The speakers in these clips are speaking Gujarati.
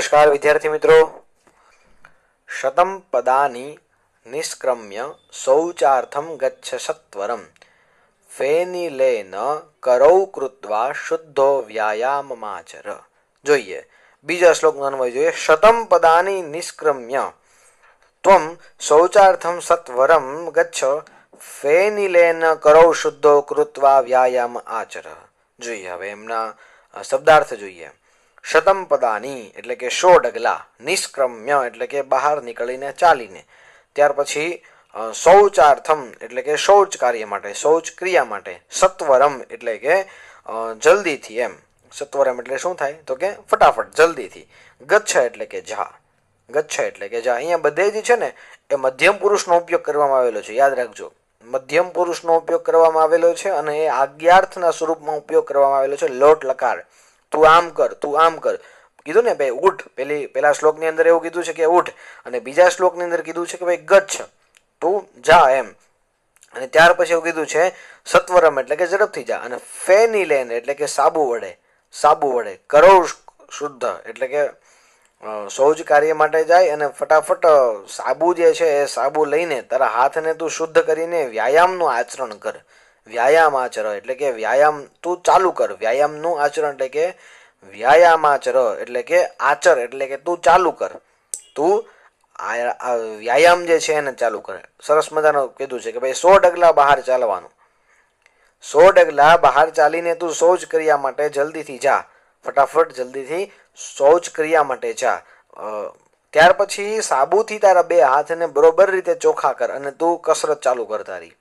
નમસ્કાર વિદ્યાર્થી મિત્રો શતમ પદાની નિષ્ક્રમ્ય શૌચાર્થમ ગચ્છ સત્વરમ ફેનિલેન કરૌ કૃત્વા શુદ્ધો વ્યાયામમાચર જોઈએ બીજા શ્લોકનો અન્વય જોઈએ શતમ પદાની નિષ્ક્રમ્ય ત્વમ શૌચાર્થમ સત્વરમ ગચ્છ ફેનિલેન કરૌ શુદ્ધો કૃત્વા વ્યાયામ આચર જોઈએ હવે એમના શબ્દાર્થ જોઈએ શતમપદાની એટલે કે સો ડગલા નિષ્ક્રમ્ય એટલે કે બહાર નીકળીને ચાલીને ત્યાર પછી શૌચાર્થમ એટલે કે શૌચ કાર્ય માટે શૌચ ક્રિયા માટે સત્વરમ એટલે કે જલ્દીથી એમ સત્વરમ એટલે શું થાય તો કે ફટાફટ જલ્દીથી ગચ્છ એટલે કે જા ગચ્છ એટલે કે જા અહીંયા બધે જ છે ને એ મધ્યમ પુરુષનો ઉપયોગ કરવામાં આવેલો છે યાદ રાખજો મધ્યમ પુરુષનો ઉપયોગ કરવામાં આવેલો છે અને એ આજ્ઞાર્થના સ્વરૂપમાં ઉપયોગ કરવામાં આવેલો છે લોટ લકાર તું આમ કર તું આમ કર કીધું ને ભાઈ ઉઠ પેલી પેલા શ્લોકની અંદર એવું કીધું છે કે ઉઠ અને બીજા શ્લોકની અંદર કીધું છે કે ભાઈ ગચ્છ તું જા એમ અને ત્યાર પછી એવું કીધું છે સત્વરમ એટલે કે ઝડપથી જા અને ફેની લેન એટલે કે સાબુ વડે સાબુ વડે કરો શુદ્ધ એટલે કે સૌજ કાર્ય માટે જાય અને ફટાફટ સાબુ જે છે એ સાબુ લઈને તારા હાથને તું શુદ્ધ કરીને વ્યાયામનું આચરણ કર વ્યાયામ આચર એટલે કે વ્યાયામ તું ચાલુ કર વ્યાયામનું આચરણ એટલે કે વ્યાયામ આચર એટલે કે આચર એટલે કે તું ચાલુ કર તું વ્યાયામ જે છે એને ચાલુ કરે સરસ મજાનું કીધું છે કે ભાઈ સો ડગલા બહાર ચાલવાનું સો ડગલા બહાર ચાલીને તું શૌચ ક્રિયા માટે જલ્દીથી જા ફટાફટ જલ્દીથી શૌચ ક્રિયા માટે જા ત્યાર પછી સાબુથી તારા બે હાથને બરોબર રીતે ચોખ્ખા કર અને તું કસરત ચાલુ કર તારી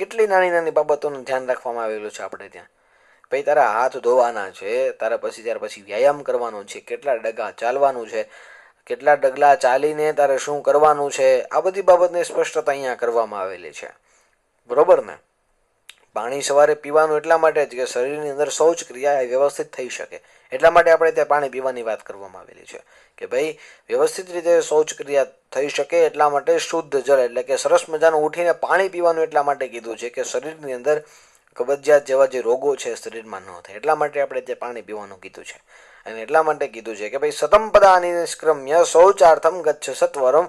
કેટલી નાની નાની બાબતોનું ધ્યાન રાખવામાં આવેલું છે આપણે ત્યાં ભાઈ તારા હાથ ધોવાના છે તારા પછી ત્યાર પછી વ્યાયામ કરવાનો છે કેટલા ડગા ચાલવાનું છે કેટલા ડગલા ચાલીને તારે શું કરવાનું છે આ બધી બાબતને સ્પષ્ટતા અહીંયા કરવામાં આવેલી છે બરોબર ને પાણી સવારે પીવાનું એટલા માટે જ કે શરીરની અંદર શૌચ ક્રિયા એ વ્યવસ્થિત થઈ શકે એટલા માટે આપણે ત્યાં પાણી પીવાની વાત કરવામાં આવેલી છે કે ભાઈ વ્યવસ્થિત રીતે શૌચક્રિયા થઈ શકે એટલા માટે શુદ્ધ જળ એટલે કે સરસ મજાનું ઉઠીને પાણી પીવાનું એટલા માટે કીધું છે કે શરીરની અંદર કબજિયાત જેવા જે રોગો છે શરીરમાં ન થાય એટલા માટે આપણે ત્યાં પાણી પીવાનું કીધું છે અને એટલા માટે કીધું છે કે ભાઈ સતમપદાની નિષ્ક્રમ્ય શૌચાર્થમ ગચ્છ સત્વરમ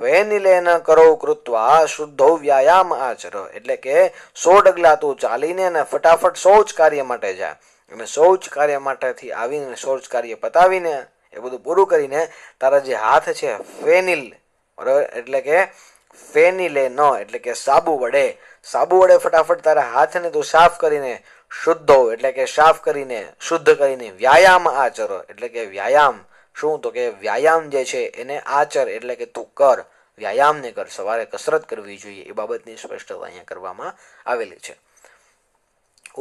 ફેનિલેન કરો કૃત્વા શુદ્ધો વ્યાયામ આચર એટલે કે સો ડગલા તું ચાલીને અને ફટાફટ શૌચ કાર્ય માટે જા અને શૌચ કાર્ય માટેથી આવીને શૌચ કાર્ય પતાવીને એ બધું પૂરું કરીને તારા જે હાથ છે ફેનિલ બરાબર એટલે કે ફેનિલે લે ન એટલે કે સાબુ વડે સાબુ વડે ફટાફટ તારા હાથને તું સાફ કરીને શુદ્ધો એટલે કે સાફ કરીને શુદ્ધ કરીને વ્યાયામ આચરો એટલે કે વ્યાયામ શું તો કે વ્યાયામ જે છે એને આચર એટલે કે તું કર વ્યાયામને કર સવારે કસરત કરવી જોઈએ એ બાબતની સ્પષ્ટતા અહીંયા કરવામાં આવેલી છે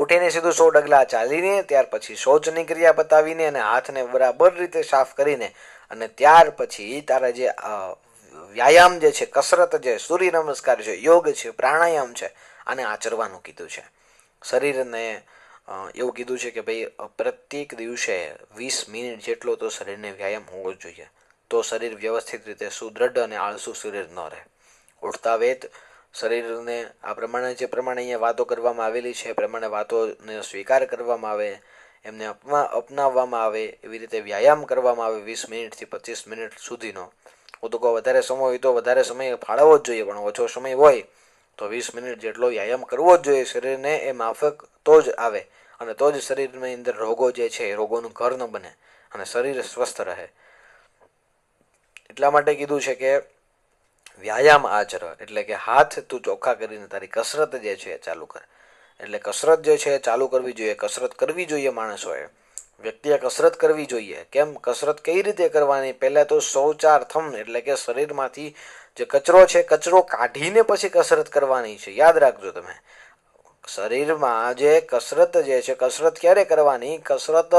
ઉઠીને સીધું સો ડગલા ચાલીને ત્યાર પછી શૌચની ક્રિયા બતાવીને અને હાથને બરાબર રીતે સાફ કરીને અને ત્યાર પછી તારા જે વ્યાયામ જે છે કસરત જે સૂર્ય નમસ્કાર છે યોગ છે પ્રાણાયામ છે આને આચરવાનું કીધું છે શરીરને એવું કીધું છે કે ભાઈ પ્રત્યેક દિવસે વીસ મિનિટ જેટલો તો શરીરને વ્યાયામ હોવો જ જોઈએ તો શરીર વ્યવસ્થિત રીતે સુદ્રઢ અને આળસુ શરીર ન રહે ઉઠતા વેત શરીરને આ પ્રમાણે જે પ્રમાણે અહીંયા વાતો કરવામાં આવેલી છે એ પ્રમાણે વાતોને સ્વીકાર કરવામાં આવે એમને અપમા અપનાવવામાં આવે એવી રીતે વ્યાયામ કરવામાં આવે વીસ મિનિટથી પચીસ મિનિટ સુધીનો હું તો કહું વધારે સમય હોય તો વધારે સમય ફાળવવો જ જોઈએ પણ ઓછો સમય હોય તો વીસ મિનિટ જેટલો વ્યાયામ કરવો જ જોઈએ શરીરને એ માફક તો જ આવે અને તો જ શરીરની અંદર રોગો જે છે એ રોગોનું ઘર ન બને અને શરીર સ્વસ્થ રહે એટલા માટે કીધું છે કે વ્યાયામ આચર એટલે કે હાથ તું ચોખ્ખા કરીને તારી કસરત જે છે એ ચાલુ કર એટલે કસરત જે છે એ ચાલુ કરવી જોઈએ કસરત કરવી જોઈએ માણસોએ વ્યક્તિએ કસરત કરવી જોઈએ કેમ કસરત કઈ રીતે કરવાની પહેલાં તો શૌચાર્થમ એટલે કે શરીરમાંથી જે કચરો છે કચરો કાઢીને પછી કસરત કરવાની છે યાદ રાખજો તમે શરીરમાં જે કસરત જે છે કસરત ક્યારે કરવાની કસરત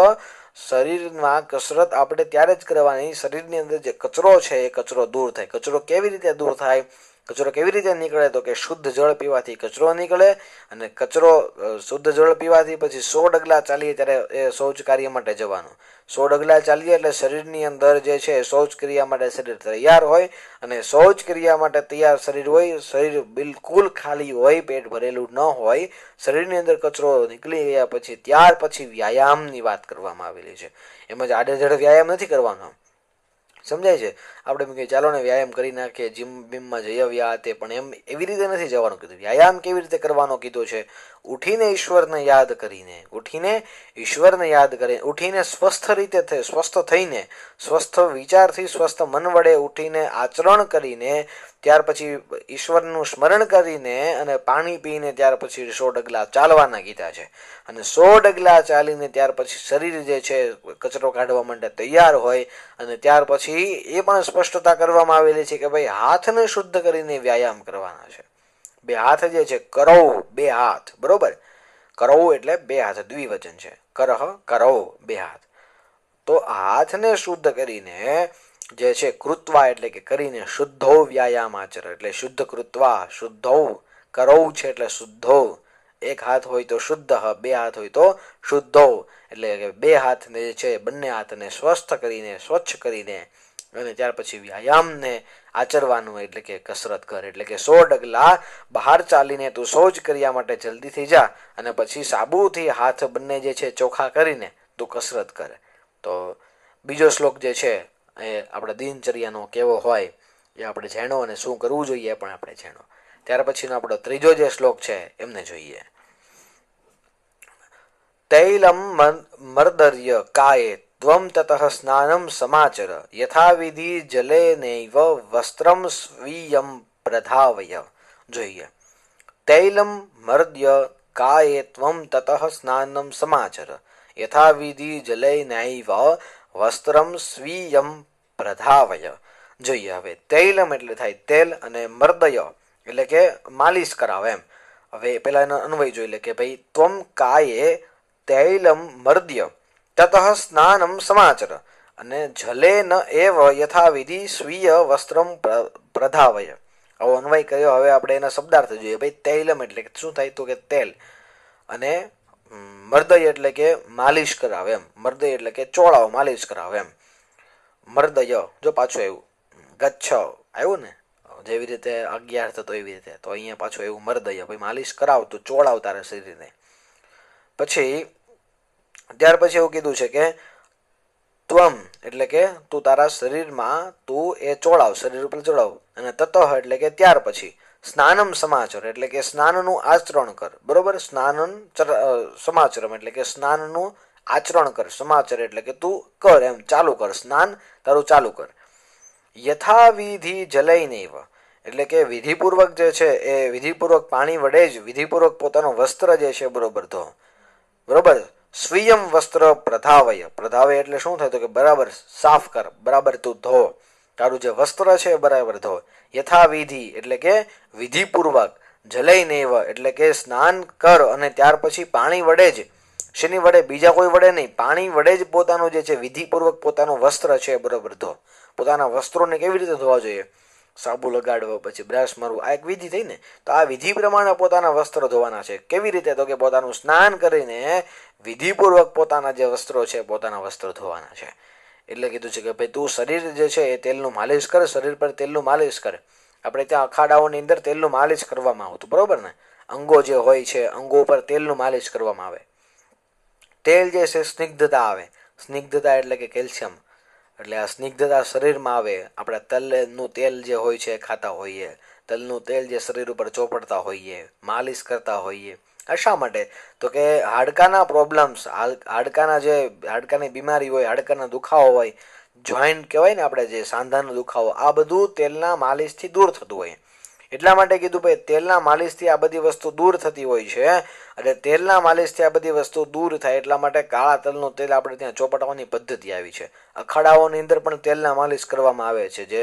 શરીરમાં કસરત આપણે ત્યારે જ કરવાની શરીરની અંદર જે કચરો છે એ કચરો દૂર થાય કચરો કેવી રીતે દૂર થાય કચરો કેવી રીતે નીકળે તો કે શુદ્ધ જળ પીવાથી કચરો નીકળે અને કચરો શુદ્ધ જળ પીવાથી પછી સો ડગલા ચાલીએ ત્યારે એ શૌચ કાર્ય માટે જવાનું સો ડગલા ચાલીએ એટલે શરીરની અંદર જે છે શૌચ ક્રિયા માટે શરીર તૈયાર હોય અને શૌચ ક્રિયા માટે તૈયાર શરીર હોય શરીર બિલકુલ ખાલી હોય પેટ ભરેલું ન હોય શરીરની અંદર કચરો નીકળી ગયા પછી ત્યાર પછી વ્યાયામની વાત કરવામાં આવેલી છે એમ જ આડેધડ વ્યાયામ નથી કરવાનો સમજાય છે આપણે એમ કહીએ ચાલો ને વ્યાયામ કરી નાખીએ જીમ બીમમાં જઈ આવ્યા તે પણ એમ એવી રીતે નથી જવાનું કીધું વ્યાયામ કેવી રીતે કરવાનો કીધો છે ઉઠીને ઈશ્વરને યાદ કરીને ઉઠીને ઈશ્વરને યાદ કરે ઉઠીને સ્વસ્થ રીતે થઈ સ્વસ્થ થઈને સ્વસ્થ વિચારથી સ્વસ્થ મન વડે ઉઠીને આચરણ કરીને ત્યાર પછી ઈશ્વરનું સ્મરણ કરીને અને પાણી પીને ત્યાર પછી સો ડગલા ચાલવાના કીધા છે અને સો ડગલા ચાલીને ત્યાર પછી શરીર જે છે કચરો કાઢવા માટે તૈયાર હોય અને ત્યાર પછી એ પણ સ્પષ્ટતા કરવામાં આવેલી છે કે ભાઈ હાથને શુદ્ધ કરીને વ્યાયામ કરવાના છે બે હાથ જે છે કરો બે હાથ બરોબર કરવું એટલે બે હાથ દ્વિવચન છે કરહ કરો બે હાથ તો હાથને શુદ્ધ કરીને જે છે કૃત્વા એટલે કે કરીને શુદ્ધો વ્યાયામ આચર એટલે શુદ્ધ કૃત્વા શુદ્ધો કરો છે એટલે શુદ્ધો એક હાથ હોય તો શુદ્ધ બે હાથ હોય તો શુદ્ધો એટલે કે બે હાથને જે છે બંને હાથને સ્વસ્થ કરીને સ્વચ્છ કરીને અને ત્યાર પછી વ્યાયામને આચરવાનું એટલે કે કસરત કર એટલે કે સો ડગલા બહાર ચાલીને તું શૌચ કર્યા માટે જલ્દીથી જા અને પછી સાબુથી હાથ બંને જે છે ચોખા કરીને તું કસરત કરે તો બીજો શ્લોક જે છે એ આપણા દિનચર્યાનો કેવો હોય એ આપણે જાણો અને શું કરવું જોઈએ પણ આપણે જાણો ત્યાર પછીનો આપણો ત્રીજો જે શ્લોક છે એમને જોઈએ તૈલમ મર્દર્ય કાયે ત્વમ તતઃ સ્નાનમ સમાચર યથાવિધિ જલે નૈવ વસ્ત્રમ સ્વીયમ પ્રધાવય જોઈએ તૈલમ મર્દ્ય કાયે ત્વમ તતઃ સ્નાનમ સમાચર યથાવિધિ જલે નૈવ વસ્ત્રમ સ્વીયમ પ્રધાવય જોઈએ હવે તૈલમ એટલે થાય તેલ અને મર્દય એટલે કે માલિશ કરાવે એમ હવે પેલા એનો અન્વય જોઈ લે કે ભાઈ ત્વમ કાયે તૈલમ મર્દ્ય તત સ્નાનમ સમાચર અને જલે ન એવ યથાવિધિ સ્વીય વસ્ત્રમ પ્રધાવય આવો અન્વય કર્યો હવે આપણે એના શબ્દાર્થ જોઈએ ભાઈ તૈલમ એટલે કે શું થાય તો કે તેલ અને મર્દય એટલે કે માલિશ કરાવે એમ મર્દય એટલે કે ચોળાઓ માલિશ કરાવે એમ મર્દય જો પાછું આવ્યું ગચ્છ આવ્યું ને જેવી રીતે અગિયાર થતો એવી રીતે તો અહીંયા પાછું એવું મર્દય ભાઈ માલિશ કરાવતું ચોળાવ તારે શરીરને પછી ત્યાર પછી એવું કીધું છે કે ત્વમ એટલે કે તું તારા શરીરમાં તું એ ચોળાવ શરીર ઉપર ચોળાવ અને તતઃ એટલે કે ત્યાર પછી સ્નાનમ સમાચર એટલે કે સ્નાનનું આચરણ કર બરોબર સ્નાનન સમાચરમ એટલે કે સ્નાનનું આચરણ કર સમાચર એટલે કે તું કર એમ ચાલુ કર સ્નાન તારું ચાલુ કર યથાવિધિ જલૈનૈવ એટલે કે વિધિપૂર્વક જે છે એ વિધિપૂર્વક પાણી વડે જ વિધિપૂર્વક પોતાનું વસ્ત્ર જે છે બરોબર તો બરોબર સ્વીયમ વસ્ત્ર પ્રધાવય પ્રધાવય એટલે શું થયું કે બરાબર સાફ કર બરાબર તું ધો તારું જે વસ્ત્ર છે બરાબર ધો યથાવિધિ એટલે કે વિધિપૂર્વક જલય નૈવ એટલે કે સ્નાન કર અને ત્યાર પછી પાણી વડે જ શેની વડે બીજા કોઈ વડે નહીં પાણી વડે જ પોતાનું જે છે વિધિપૂર્વક પોતાનું વસ્ત્ર છે બરાબર ધો પોતાના વસ્ત્રોને કેવી રીતે ધોવા જોઈએ સાબુ લગાડવો પછી બ્રશ મારવું આ એક વિધિ થઈ ને તો આ વિધિ પ્રમાણે પોતાના વસ્ત્રો ધોવાના છે કેવી રીતે તો કે પોતાનું સ્નાન કરીને વિધિપૂર્વક પોતાના જે વસ્ત્રો છે પોતાના વસ્ત્રો ધોવાના છે એટલે કીધું છે કે ભાઈ તું શરીર જે છે એ તેલનું માલિશ કર શરીર પર તેલનું માલિશ કરે આપણે ત્યાં અખાડાઓની અંદર તેલનું માલિશ કરવામાં આવતું બરોબર ને અંગો જે હોય છે અંગો ઉપર તેલનું માલિશ કરવામાં આવે તેલ જે છે સ્નિગ્ધતા આવે સ્નિગ્ધતા એટલે કે કેલ્શિયમ એટલે આ સ્નિગ્ધતા શરીરમાં આવે આપણે તલનું તેલ જે હોય છે ખાતા હોઈએ તલનું તેલ જે શરીર ઉપર ચોપડતા હોઈએ માલિશ કરતા હોઈએ આ શા માટે તો કે હાડકાના પ્રોબ્લેમ્સ હાડકાના જે હાડકાની બીમારી હોય હાડકાના દુખાવો હોય જોઈન્ટ કહેવાય ને આપણે જે સાંધાનો દુખાવો આ બધું તેલના માલિશથી દૂર થતું હોય એટલા માટે કીધું ભાઈ તેલના માલિશથી આ બધી વસ્તુ દૂર થતી હોય છે એટલે તેલના માલિશથી આ બધી વસ્તુ દૂર થાય એટલા માટે કાળા તલનું તેલ આપણે ત્યાં ચોપટાવવાની પદ્ધતિ આવી છે અખાડાઓની અંદર પણ તેલના માલિશ કરવામાં આવે છે જે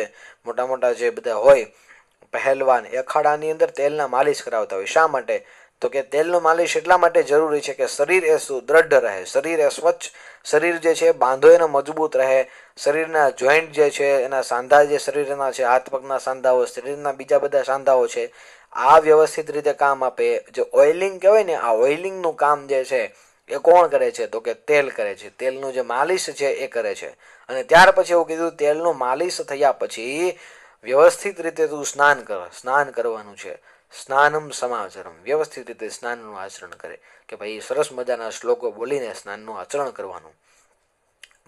મોટા મોટા જે બધા હોય પહેલવાન એ અખાડાની અંદર તેલના માલિશ કરાવતા હોય શા માટે તો કે તેલનું માલિશ એટલા માટે જરૂરી છે કે શરીર એ સુદ્રઢ રહે શરીર એ સ્વચ્છ શરીર જે છે બાંધો એનો મજબૂત રહે શરીરના જોઈન્ટ જે છે એના સાંધા જે શરીરના છે હાથ પગના સાંધાઓ શરીરના બીજા બધા સાંધાઓ છે આ વ્યવસ્થિત રીતે કામ આપે જે ઓઇલિંગ કહેવાય ને આ ઓઇલિંગનું કામ જે છે એ કોણ કરે છે તો કે તેલ કરે છે તેલનું જે માલિશ છે એ કરે છે અને ત્યાર પછી એવું કીધું તેલનું માલિશ થયા પછી વ્યવસ્થિત રીતે તું સ્નાન કર સ્નાન કરવાનું છે સ્નાનમ સમાચરમ વ્યવસ્થિત રીતે સ્નાનનું આચરણ કરે કે ભાઈ સરસ મજાના શ્લોકો બોલીને સ્નાનનું આચરણ કરવાનું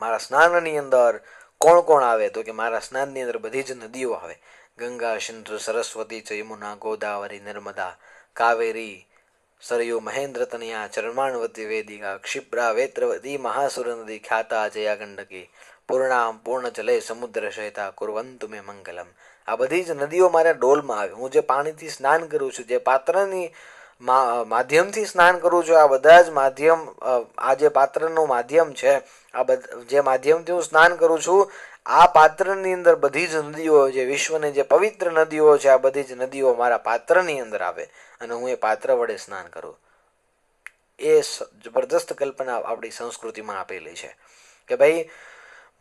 મારા સ્નાનની અંદર કોણ કોણ આવે તો કે મારા સ્નાનની અંદર બધી જ નદીઓ આવે ગંગા સિંધુ સરસ્વતી છે યમુના ગોદાવરી નર્મદા કાવેરી સરયુ મહેન્દ્ર તનિયા ચરમાણવતી વેદિકા ક્ષિપ્રા વેત્રવતી મહાસુર નદી ખ્યાતા જયા ગંડકી પૂર્ણામ પૂર્ણ જલે સમુદ્ર સહિતા કુર્વંતુ મે મંગલમ આ બધી જ નદીઓ મારા ડોલમાં આવે હું જે પાણીથી સ્નાન કરું છું જે પાત્રની માધ્યમથી સ્નાન કરું છું આ બધા જ માધ્યમ આ જે પાત્રનું માધ્યમ છે આ બધા જે માધ્યમથી હું સ્નાન કરું છું આ પાત્રની અંદર બધી જ નદીઓ જે વિશ્વની જે પવિત્ર નદીઓ છે આ બધી જ નદીઓ મારા પાત્રની અંદર આવે અને હું એ પાત્ર વડે સ્નાન કરું એ જબરદસ્ત કલ્પના આપણી સંસ્કૃતિમાં આપેલી છે કે ભાઈ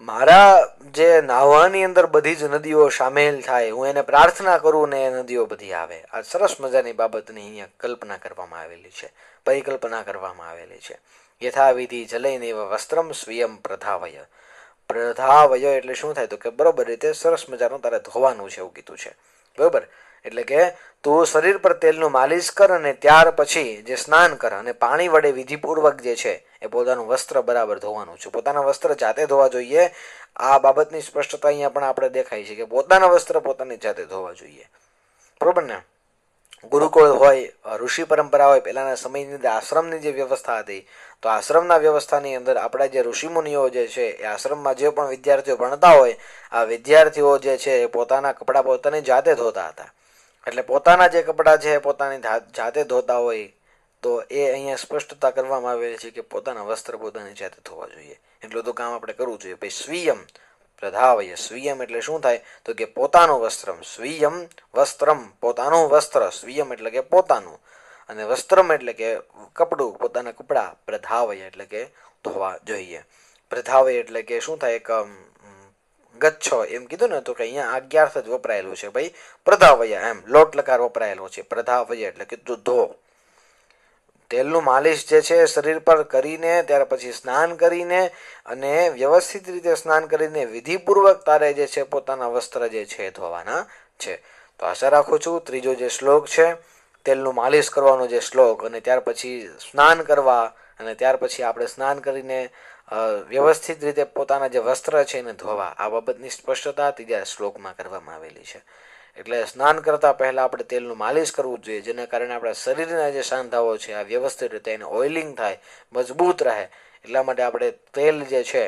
મારા જે નાહવાની અંદર બધી જ નદીઓ સામેલ થાય હું એને પ્રાર્થના કરું ને એ નદીઓ બધી આવે આ સરસ મજાની બાબતની અહીંયા કલ્પના કરવામાં આવેલી છે પરિકલ્પના કરવામાં આવેલી છે યથાવિધિ જલૈનેવ વસ્ત્રમ સ્વયં પ્રધાવય પ્રધાવય એટલે શું થાય તો કે બરોબર રીતે સરસ મજાનું તારે ધોવાનું છે એવું કીધું છે બરોબર એટલે કે તું શરીર પર તેલનું માલિશ કર અને ત્યાર પછી જે સ્નાન કર અને પાણી વડે વિધિપૂર્વક જે છે એ પોતાનું વસ્ત્ર બરાબર ધોવાનું છે પોતાના વસ્ત્ર જાતે ધોવા જોઈએ આ બાબતની સ્પષ્ટતા અહીંયા પણ આપણે દેખાય છે કે પોતાના વસ્ત્ર પોતાની જાતે ધોવા જોઈએ બરોબર ને ગુરુકુળ હોય ઋષિ પરંપરા હોય પહેલાના સમયની અંદર આશ્રમની જે વ્યવસ્થા હતી તો આશ્રમના વ્યવસ્થાની અંદર આપણા જે ઋષિમુનિઓ જે છે એ આશ્રમમાં જે પણ વિદ્યાર્થીઓ ભણતા હોય આ વિદ્યાર્થીઓ જે છે એ પોતાના કપડાં પોતાની જાતે ધોતા હતા એટલે પોતાના જે કપડાં છે પોતાની જાતે ધોતા હોય તો એ અહીંયા સ્પષ્ટતા કરવામાં આવેલી છે કે પોતાના વસ્ત્ર પોતાની જાતે ધોવા જોઈએ એટલું તો કામ આપણે કરવું જોઈએ ભાઈ સ્વીયમ પ્રધાવય સ્વીયમ એટલે શું થાય તો કે પોતાનું વસ્ત્રમ સ્વીયમ વસ્ત્રમ પોતાનું વસ્ત્ર સ્વીયમ એટલે કે પોતાનું અને વસ્ત્રમ એટલે કે કપડું પોતાના કપડાં પ્રધાવય એટલે કે ધોવા જોઈએ પ્રધાવય એટલે કે શું થાય એક ગચ્છો એમ કીધું ને તો કે અહીંયા આજ્ઞાર્થ જ વપરાયેલું છે ભાઈ પ્રધાવય એમ લોટ લકાર વપરાયેલો છે પ્રધાવય એટલે કે તું ધો તેલનું માલિશ જે છે શરીર પર કરીને ત્યાર પછી સ્નાન કરીને અને વ્યવસ્થિત રીતે સ્નાન કરીને વિધિપૂર્વક તારે જે છે પોતાના વસ્ત્ર જે છે ધોવાના છે તો આશા રાખું છું ત્રીજો જે શ્લોક છે તેલનું માલિશ કરવાનો જે શ્લોક અને ત્યાર પછી સ્નાન કરવા અને ત્યાર પછી આપણે સ્નાન કરીને વ્યવસ્થિત રીતે પોતાના જે વસ્ત્ર છે એને ધોવા આ બાબતની સ્પષ્ટતા ત્રીજા શ્લોકમાં કરવામાં આવેલી છે એટલે સ્નાન કરતાં પહેલાં આપણે તેલનું માલિશ કરવું જોઈએ જેના કારણે આપણા શરીરના જે સાંધાઓ છે આ વ્યવસ્થિત રીતે એને ઓઇલિંગ થાય મજબૂત રહે એટલા માટે આપણે તેલ જે છે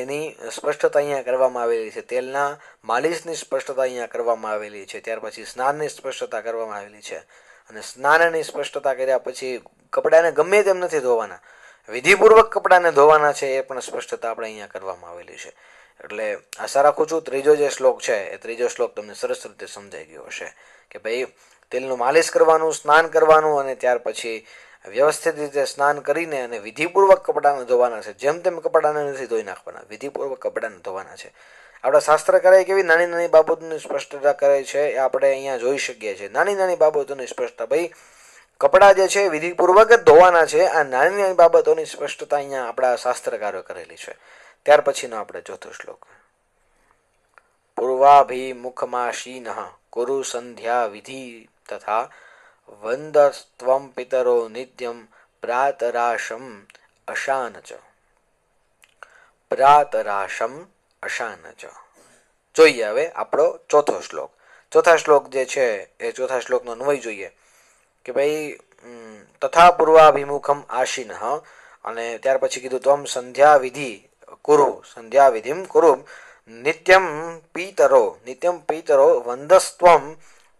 એની સ્પષ્ટતા અહીંયા કરવામાં આવેલી છે તેલના માલિશની સ્પષ્ટતા અહીંયા કરવામાં આવેલી છે ત્યાર પછી સ્નાનની સ્પષ્ટતા કરવામાં આવેલી છે અને સ્નાનની સ્પષ્ટતા કર્યા પછી કપડાને ગમે તેમ નથી ધોવાના વિધિપૂર્વક કપડાને ધોવાના છે એ પણ સ્પષ્ટતા આપણે અહીંયા કરવામાં આવેલી છે એટલે આશા રાખું છું ત્રીજો જે શ્લોક છે એ ત્રીજો શ્લોક તમને સરસ રીતે સમજાઈ ગયો હશે કે ભાઈ તેલનું માલિશ કરવાનું સ્નાન કરવાનું અને ત્યાર પછી વ્યવસ્થિત રીતે સ્નાન કરીને અને વિધિપૂર્વક કપડાને ધોવાના છે જેમ તેમ કપડાને નથી ધોઈ નાખવાના વિધિપૂર્વક કપડાને ધોવાના છે આપણા શાસ્ત્ર કરે કેવી નાની નાની બાબતોની સ્પષ્ટતા કરે છે એ આપણે અહીંયા જોઈ શકીએ છીએ નાની નાની બાબતોની સ્પષ્ટતા ભાઈ કપડાં જે છે વિધિપૂર્વક જ ધોવાના છે આ નાની નાની બાબતોની સ્પષ્ટતા અહીંયા આપણા શાસ્ત્રકારો કરેલી છે ત્યાર પછીનો આપણે ચોથો શ્લોક પૂર્વાભિમુખમાશીન કુરુ સંધ્યા વિધિ તથા વંદસ્ત્વમ પિતરો નિત્યમ પ્રાતરાશમ અશાન ચ પ્રાતરાશમ અશાનચ જોઈએ હવે આપણો ચોથો શ્લોક ચોથા શ્લોક જે છે એ ચોથા શ્લોકનો અન્વય જોઈએ કે ભાઈ તથા પૂર્વાભિમુખમ આશીન અને ત્યાર પછી કીધું ત્વમ સંધ્યા વિધિ કુરુ સંધ્યા વિધિમ કુરુ નિત્યમ પીતરો નિત્યમ પીતરો વંદસ્ત્વમ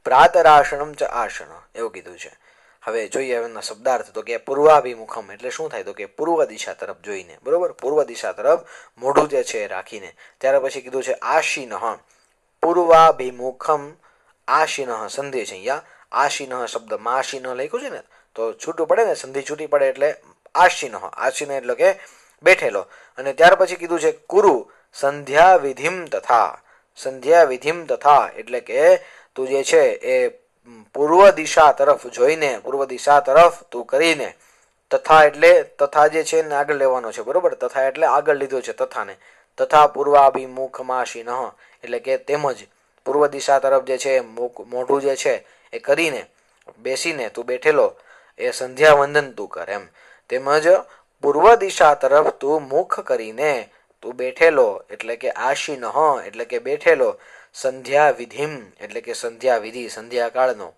પ્રાતરાસણમ ચ આસન એવું કીધું છે હવે જોઈએ એમના શબ્દાર્થ તો કે પૂર્વાભિમુખમ એટલે શું થાય તો કે પૂર્વ દિશા તરફ જોઈને બરોબર પૂર્વ દિશા તરફ મોઢું જે છે રાખીને ત્યાર પછી કીધું છે આશીન પૂર્વાભિમુખમ આશીન સંધિ છે અહીંયા આશીન શબ્દ માં આશીન લખ્યું છે ને તો છૂટું પડે ને સંધિ છૂટી પડે એટલે આશીન આશીન એટલે કે બેઠેલો અને ત્યાર પછી કીધું છે કુરુ સંધ્યા વિધિમ તથા સંધ્યા વિધિમ તથા એટલે કે તું જે છે એ પૂર્વ દિશા તરફ જોઈને પૂર્વ દિશા તરફ તું કરીને તથા એટલે તથા જે છે એને આગળ લેવાનો છે બરોબર તથા એટલે આગળ લીધો છે તથાને તથા પૂર્વાભિમુખમાશિન એટલે કે તેમજ પૂર્વ દિશા તરફ જે છે મોઢું જે છે એ કરીને બેસીને તું બેઠેલો એ સંધ્યા વંદન તું કર એમ તેમજ પૂર્વ દિશા તરફ તું મુખ કરીને તું બેઠેલો એટલે કે હ એટલે કે બેઠેલો સંધ્યા વિધિમ એટલે કે સંધ્યા વિધિ સંધ્યાકાળનો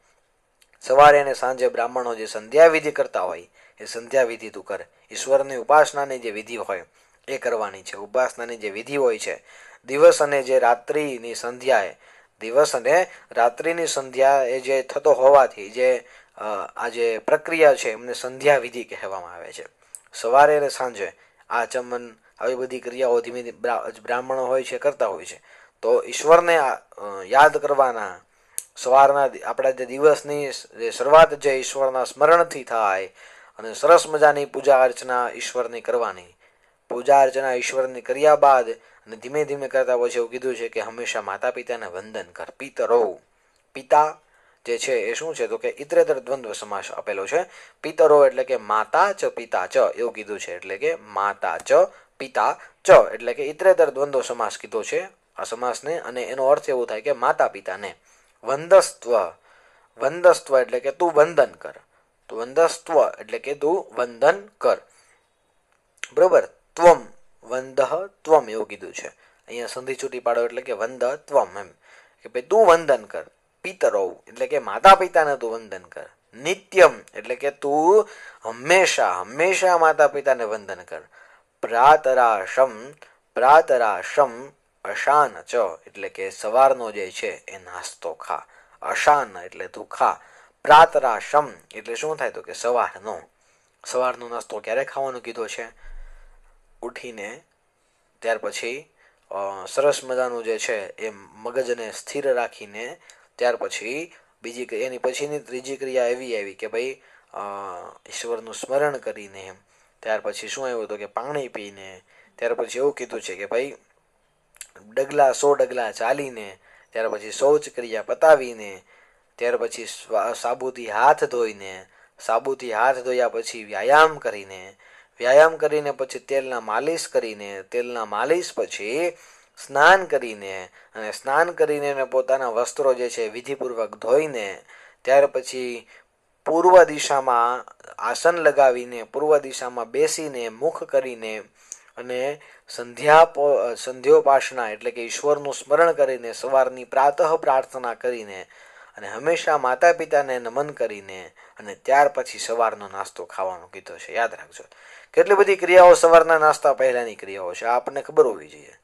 સવારે અને સાંજે બ્રાહ્મણો જે સંધ્યા વિધિ કરતા હોય એ સંધ્યા વિધિ તું કર ઈશ્વરની ઉપાસનાની જે વિધિ હોય એ કરવાની છે ઉપાસનાની જે વિધિ હોય છે દિવસ અને જે રાત્રિની સંધ્યાએ દિવસ અને રાત્રિની સંધ્યા એ જે થતો હોવાથી જે આ જે પ્રક્રિયા છે એમને સંધ્યા વિધિ કહેવામાં આવે છે સવારે અને સાંજે આ ચમન આવી બધી ક્રિયાઓ ધીમે ધીમે બ્રાહ્મણો હોય છે કરતા હોય છે તો ઈશ્વરને યાદ કરવાના સવારના આપણા જે દિવસની જે શરૂઆત જે ઈશ્વરના સ્મરણથી થાય અને સરસ મજાની પૂજા અર્ચના ઈશ્વરની કરવાની પૂજા અર્ચના ઈશ્વરની કર્યા બાદ અને ધીમે ધીમે કરતા પછી એવું કીધું છે કે હંમેશા માતા પિતાને વંદન કર પિતરો પિતા જે છે એ શું છે તો કે ઇતરેતર દ્વંદ્વ સમાસ આપેલો છે પિતરો એટલે કે માતા ચ પિતા ચ એવું કીધું છે એટલે કે માતા ચ પિતા ચ એટલે કે ઇતરેતર દ્વંદ્વ સમાસ કીધો છે આ સમાસને અને એનો અર્થ એવો થાય કે માતા પિતાને વંદસ્ત્વ વંદસ્ત્વ એટલે કે તું વંદન કર તું વંદસ્ત્વ એટલે કે તું વંદન કર બરોબર ત્વમ વંદહ ત્વમ એવું કીધું છે અહીંયા સંધિ છૂટી પાડો એટલે કે વંદ ત્વમ એમ કે ભાઈ તું વંદન કર પિતરો એટલે કે માતા પિતાને તું વંદન કર નિત્યમ એટલે કે તું હંમેશા હંમેશા માતા પિતાને વંદન કર પ્રાતરાશમ પ્રાતરાશમ અશાન ચ એટલે કે સવારનો જે છે એ નાસ્તો ખા અશાન એટલે તું ખા પ્રાતરાશમ એટલે શું થાય તો કે સવારનો સવારનો નાસ્તો ક્યારે ખાવાનો કીધો છે ઉઠીને ત્યાર પછી સરસ મજાનું જે છે એ મગજને સ્થિર રાખીને ત્યાર પછી બીજી એની પછીની ત્રીજી ક્રિયા એવી આવી કે ભાઈ ઈશ્વરનું સ્મરણ કરીને એમ ત્યાર પછી શું આવ્યું હતું કે પાણી પીને ત્યાર પછી એવું કીધું છે કે ભાઈ ડગલા સો ડગલા ચાલીને ત્યાર પછી શૌચ ક્રિયા પતાવીને ત્યાર પછી સાબુથી હાથ ધોઈને સાબુથી હાથ ધોયા પછી વ્યાયામ કરીને વ્યાયામ કરીને પછી તેલના માલિશ કરીને તેલના માલિશ પછી સ્નાન કરીને અને સ્નાન કરીને પોતાના વસ્ત્રો જે છે વિધિપૂર્વક ધોઈને ત્યાર પછી પૂર્વ દિશામાં આસન લગાવીને પૂર્વ દિશામાં બેસીને મુખ કરીને અને સંધ્યા સંધ્યોપાસના એટલે કે ઈશ્વરનું સ્મરણ કરીને સવારની પ્રાતઃ પ્રાર્થના કરીને અને હંમેશા માતા પિતાને નમન કરીને અને ત્યાર પછી સવારનો નાસ્તો ખાવાનો કીધો છે યાદ રાખજો કેટલી બધી ક્રિયાઓ સવારના નાસ્તા પહેલાંની ક્રિયાઓ છે આપણને ખબર હોવી જોઈએ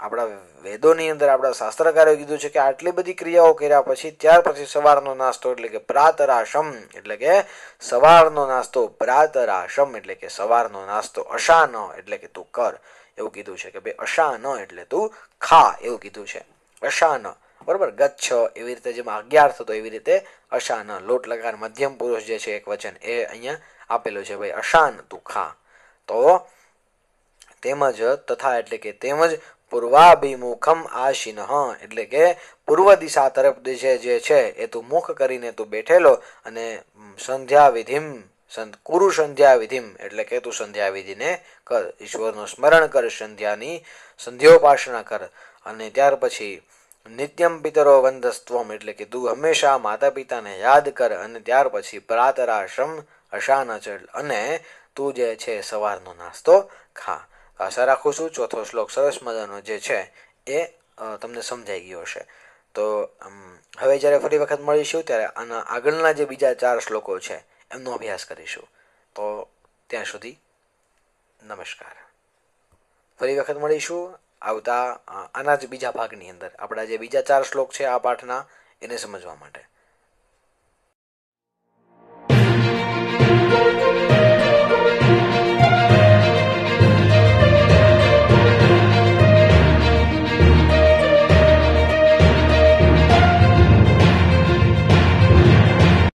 આપણા વેદોની અંદર આપણા શાસ્ત્રકારોએ કીધું છે કે આટલી બધી ક્રિયાઓ કર્યા પછી ત્યાર પછી સવારનો નાસ્તો એટલે કે પ્રાતરાશમ એટલે કે સવારનો નાસ્તો પ્રાતરાશમ એટલે કે સવારનો નાસ્તો અશાન એટલે કે તું કર એવું કીધું છે કે ભાઈ અશાન એટલે તું ખા એવું કીધું છે અશાન બરાબર ગચ્છ એવી રીતે જેમાં અગિયાર થતો એવી રીતે અશાન લોટ લગાર મધ્યમ પુરુષ જે છે એક વચન એ અહીંયા આપેલું છે ભાઈ અશાન તું ખા તો તેમજ તથા એટલે કે તેમજ પૂર્વાભિમુખમ આશિન એટલે કે પૂર્વ દિશા તરફ દિશે જે છે એ તું મુખ કરીને તું બેઠેલો અને સંધ્યા વિધિમ કુરુ સંધ્યા વિધિમ એટલે કે તું સંધ્યા વિધિને કર ઈશ્વરનું સ્મરણ કર સંધ્યાની સંધ્યોપાસના કર અને ત્યાર પછી નિત્યમ પિતરો વંદસ્ત્વમ એટલે કે તું હંમેશા માતા પિતાને યાદ કર અને ત્યાર પછી પ્રાતરાશ્રમ અશાન અને તું જે છે સવારનો નાસ્તો ખા આશા રાખું છું ચોથો શ્લોક સરસ મજાનો જે છે એ તમને સમજાઈ ગયો હશે તો હવે જ્યારે ફરી વખત મળીશું ત્યારે આના આગળના જે બીજા ચાર શ્લોકો છે એમનો અભ્યાસ કરીશું તો ત્યાં સુધી નમસ્કાર ફરી વખત મળીશું આવતા આના જ બીજા ભાગની અંદર આપણા જે બીજા ચાર શ્લોક છે આ પાઠના એને સમજવા માટે